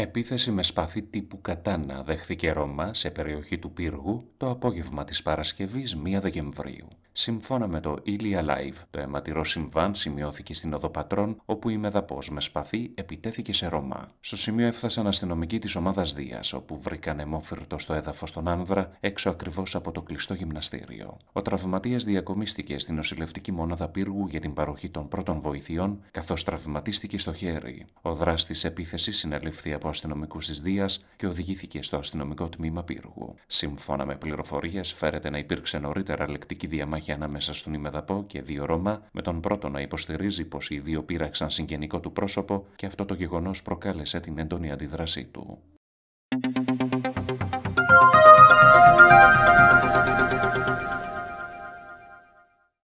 Επίθεση με σπαθί τύπου Κατάνα δέχθηκε Ρώμα σε περιοχή του Πύργου το απόγευμα της Παρασκευής 1 Δεκεμβρίου. Σύμφωνα με το Ilia Live, το αιματηρό συμβάν σημειώθηκε στην Οδοπατρών, όπου η Μεδαπός με σπαθή επιτέθηκε σε Ρωμά. Στο σημείο έφτασαν αστυνομικοί της ομάδας Δίας, όπου βρήκαν αιμόφυρτο στο έδαφος τον άνδρα, έξω ακριβώς από το κλειστό γυμναστήριο. Ο τραυματίας διακομίστηκε στην νοσηλευτική μονάδα πύργου για την παροχή των πρώτων βοηθειών, καθώς τραυματίστηκε στο χέρι. Ο δράστης επίθεσης συνελήφθη από αστυνομικούς της Δίας και οδηγήθηκε στο αστυνομικό τμήμα πύργου. Σύμφωνα με πληροφορίες, φέρεται να υπήρξε νωρίτερα λεκτική διαμάχη υπάρχει ανάμεσα στον Ημεδαπό και δύο Ρώμα, με τον πρώτο να υποστηρίζει πως οι δύο πήραξαν συγγενικό του πρόσωπο και αυτό το γεγονός προκάλεσε την έντονη αντίδρασή του.